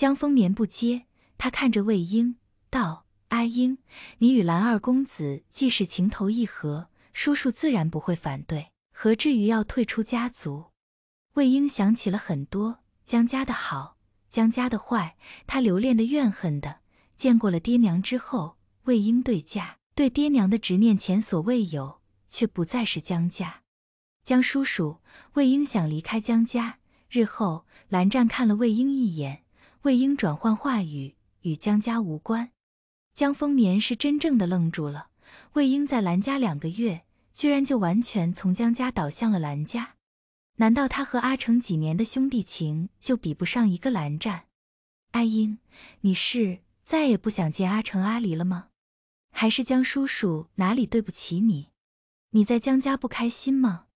江丰年不接，他看着魏婴道：“阿婴，你与蓝二公子既是情投意合，叔叔自然不会反对，何至于要退出家族？”魏婴想起了很多江家的好，江家的坏，他留恋的，怨恨的。见过了爹娘之后，魏婴对嫁对爹娘的执念前所未有，却不再是江家。江叔叔，魏婴想离开江家。日后，蓝湛看了魏婴一眼。魏婴转换话语，与江家无关。江丰年是真正的愣住了。魏婴在兰家两个月，居然就完全从江家倒向了兰家。难道他和阿成几年的兄弟情就比不上一个蓝湛？阿英，你是再也不想见阿成阿离了吗？还是江叔叔哪里对不起你？你在江家不开心吗？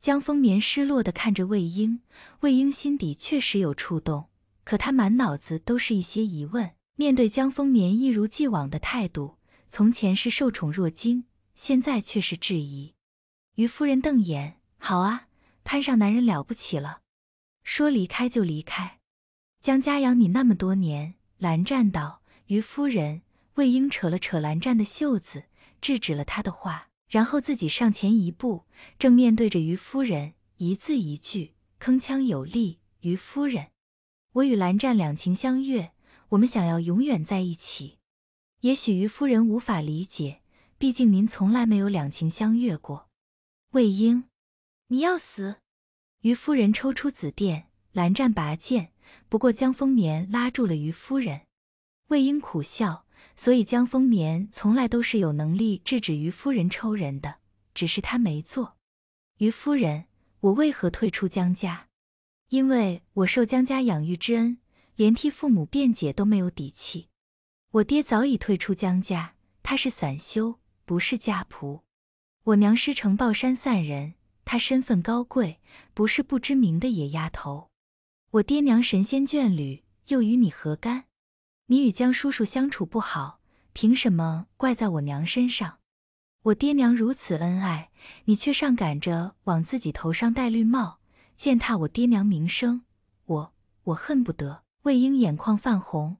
江丰年失落的看着魏婴，魏婴心底确实有触动。可他满脑子都是一些疑问，面对江丰年一如既往的态度，从前是受宠若惊，现在却是质疑。于夫人瞪眼：“好啊，攀上男人了不起了，说离开就离开。”江家养你那么多年，蓝湛道。于夫人，魏婴扯了扯蓝湛的袖子，制止了他的话，然后自己上前一步，正面对着于夫人，一字一句，铿锵有力：“于夫人。”我与蓝湛两情相悦，我们想要永远在一起。也许于夫人无法理解，毕竟您从来没有两情相悦过。魏婴，你要死！于夫人抽出紫电，蓝湛拔剑。不过江丰年拉住了于夫人。魏婴苦笑，所以江丰年从来都是有能力制止于夫人抽人的，只是他没做。于夫人，我为何退出江家？因为我受江家养育之恩，连替父母辩解都没有底气。我爹早已退出江家，他是散修，不是家仆。我娘师承抱山散人，她身份高贵，不是不知名的野丫头。我爹娘神仙眷侣，又与你何干？你与江叔叔相处不好，凭什么怪在我娘身上？我爹娘如此恩爱，你却上赶着往自己头上戴绿帽。践踏我爹娘名声，我我恨不得。魏婴眼眶泛红，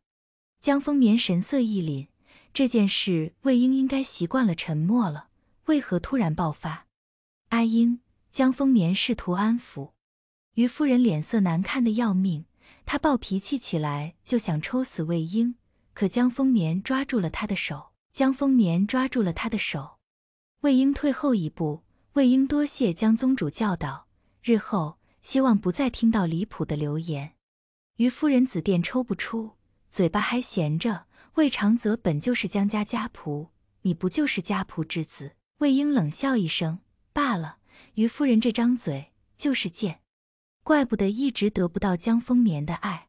江丰眠神色一凛。这件事魏婴应该习惯了沉默了，为何突然爆发？阿英，江丰眠试图安抚。于夫人脸色难看的要命，她暴脾气起来就想抽死魏婴，可江丰眠抓住了她的手。江丰眠抓住了她的手。魏婴退后一步。魏婴多谢江宗主教导，日后。希望不再听到离谱的流言。于夫人，紫电抽不出，嘴巴还闲着。魏长泽本就是江家家仆，你不就是家仆之子？魏婴冷笑一声：“罢了，于夫人这张嘴就是贱，怪不得一直得不到江丰眠的爱。”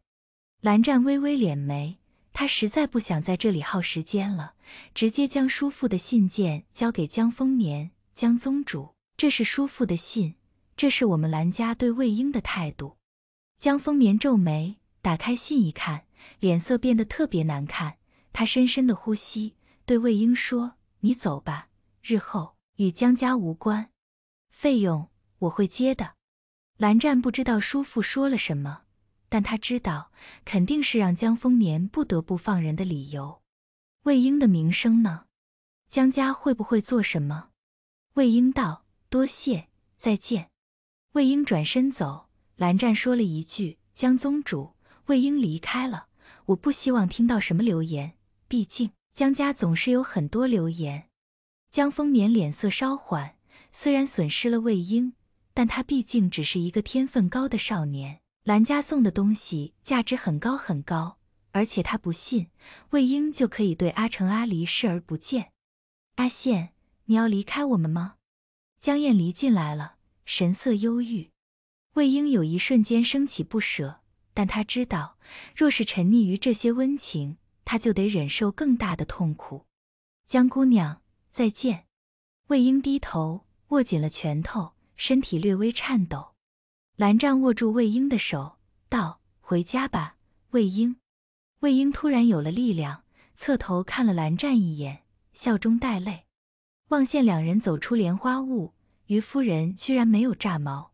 蓝湛微微敛眉，他实在不想在这里耗时间了，直接将叔父的信件交给江丰眠，江宗主，这是叔父的信。”这是我们兰家对魏婴的态度。江丰眠皱眉，打开信一看，脸色变得特别难看。他深深的呼吸，对魏婴说：“你走吧，日后与江家无关，费用我会接的。”蓝湛不知道叔父说了什么，但他知道肯定是让江丰年不得不放人的理由。魏婴的名声呢？江家会不会做什么？魏婴道：“多谢，再见。”魏婴转身走，蓝湛说了一句：“江宗主，魏婴离开了。我不希望听到什么流言，毕竟江家总是有很多流言。”江丰年脸色稍缓，虽然损失了魏婴，但他毕竟只是一个天分高的少年。蓝家送的东西价值很高很高，而且他不信魏婴就可以对阿成阿离视而不见。阿羡，你要离开我们吗？江艳离进来了。神色忧郁，魏婴有一瞬间升起不舍，但他知道，若是沉溺于这些温情，他就得忍受更大的痛苦。江姑娘，再见。魏婴低头握紧了拳头，身体略微颤抖。蓝湛握住魏婴的手，道：“回家吧，魏婴。”魏婴突然有了力量，侧头看了蓝湛一眼，笑中带泪，望见两人走出莲花坞。于夫人居然没有炸毛，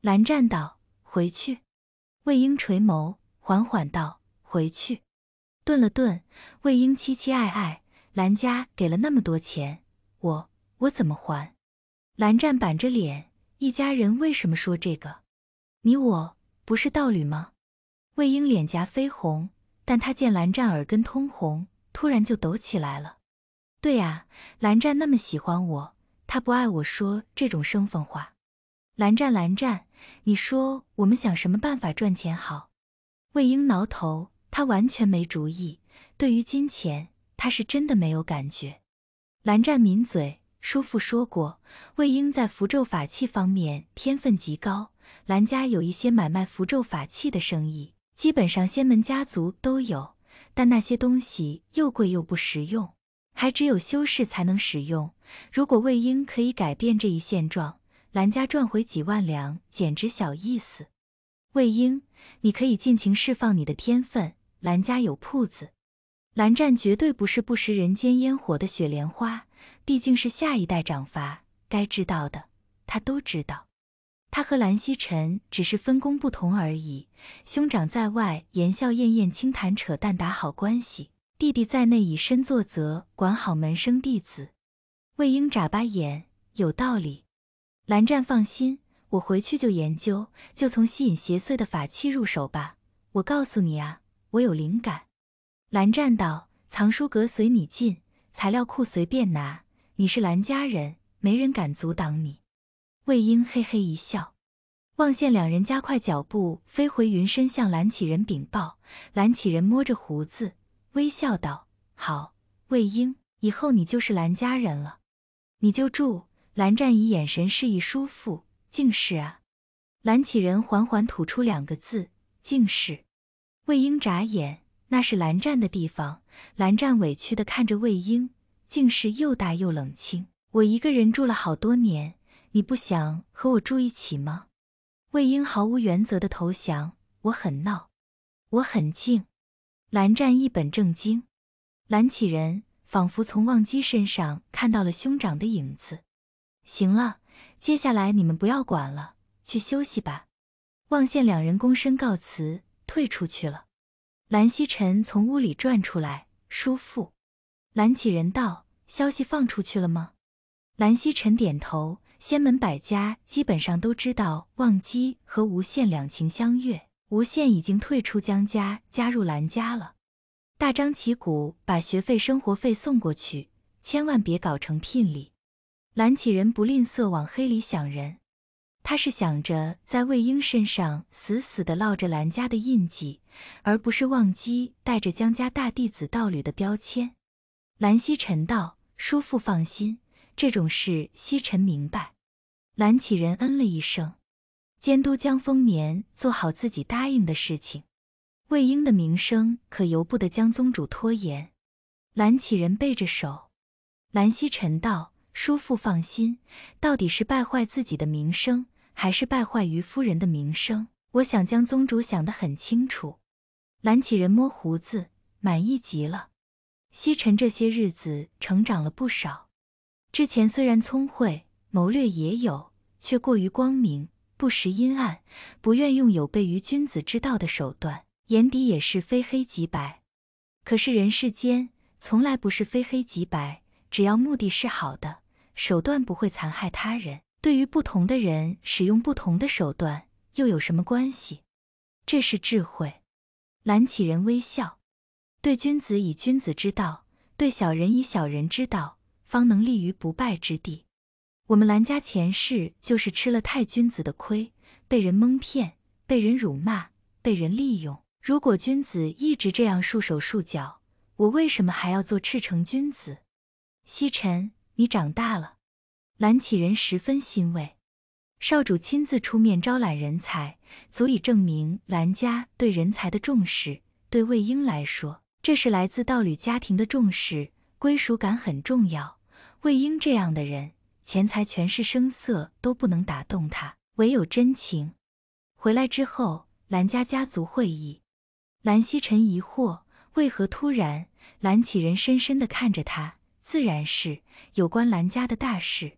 蓝湛道：“回去。”魏婴垂眸，缓缓道：“回去。”顿了顿，魏婴期期艾艾：“蓝家给了那么多钱，我我怎么还？”蓝湛板着脸：“一家人为什么说这个？你我不是道侣吗？”魏婴脸颊绯红，但他见蓝湛耳根通红，突然就抖起来了。“对呀，蓝湛那么喜欢我。”他不爱我说这种生分话。蓝湛，蓝湛，你说我们想什么办法赚钱好？魏婴挠头，他完全没主意。对于金钱，他是真的没有感觉。蓝湛抿嘴，叔父说过，魏婴在符咒法器方面天分极高。蓝家有一些买卖符咒法器的生意，基本上仙门家族都有，但那些东西又贵又不实用。还只有修士才能使用。如果魏婴可以改变这一现状，兰家赚回几万两简直小意思。魏婴，你可以尽情释放你的天分。兰家有铺子，蓝湛绝对不是不食人间烟火的雪莲花，毕竟是下一代掌阀，该知道的他都知道。他和蓝曦臣只是分工不同而已。兄长在外，言笑晏晏，轻谈扯淡，打好关系。弟弟在内以身作则，管好门生弟子。魏婴眨巴眼，有道理。蓝湛放心，我回去就研究，就从吸引邪祟的法器入手吧。我告诉你啊，我有灵感。蓝湛道：“藏书阁随你进，材料库随便拿。你是蓝家人，没人敢阻挡你。”魏婴嘿嘿一笑，望见两人加快脚步飞回云深，向蓝启仁禀报。蓝启仁摸着胡子。微笑道：“好，魏婴，以后你就是蓝家人了，你就住蓝湛。”以眼神示意叔父，竟是啊。蓝启仁缓缓吐出两个字：“竟是。”魏婴眨眼，那是蓝湛的地方。蓝湛委屈的看着魏婴，竟是又大又冷清，我一个人住了好多年，你不想和我住一起吗？魏婴毫无原则的投降，我很闹，我很静。蓝湛一本正经，蓝启仁仿佛从忘机身上看到了兄长的影子。行了，接下来你们不要管了，去休息吧。望羡两人躬身告辞，退出去了。蓝曦臣从屋里转出来，叔父，蓝启仁道：消息放出去了吗？蓝曦臣点头，仙门百家基本上都知道忘机和无限两情相悦。吴宪已经退出江家，加入兰家了。大张旗鼓把学费、生活费送过去，千万别搞成聘礼。蓝启仁不吝啬往黑里想人，他是想着在魏婴身上死死地烙着蓝家的印记，而不是忘机带着江家大弟子道侣的标签。蓝曦臣道：“叔父放心，这种事曦臣明白。”蓝启仁嗯了一声。监督江丰年做好自己答应的事情，魏婴的名声可由不得江宗主拖延。蓝启仁背着手，蓝曦臣道：“叔父放心，到底是败坏自己的名声，还是败坏于夫人的名声？我想将宗主想得很清楚。”蓝启仁摸胡子，满意极了。曦臣这些日子成长了不少，之前虽然聪慧，谋略也有，却过于光明。不识阴暗，不愿用有悖于君子之道的手段，眼底也是非黑即白。可是人世间从来不是非黑即白，只要目的是好的，手段不会残害他人。对于不同的人使用不同的手段，又有什么关系？这是智慧。蓝启仁微笑，对君子以君子之道，对小人以小人之道，方能立于不败之地。我们兰家前世就是吃了太君子的亏，被人蒙骗，被人辱骂，被人利用。如果君子一直这样束手束脚，我为什么还要做赤诚君子？西沉，你长大了，兰启人十分欣慰。少主亲自出面招揽人才，足以证明兰家对人才的重视。对魏婴来说，这是来自道侣家庭的重视，归属感很重要。魏婴这样的人。钱财全是声色都不能打动他，唯有真情。回来之后，兰家家族会议，兰曦臣疑惑为何突然，兰启仁深深的看着他，自然是有关兰家的大事。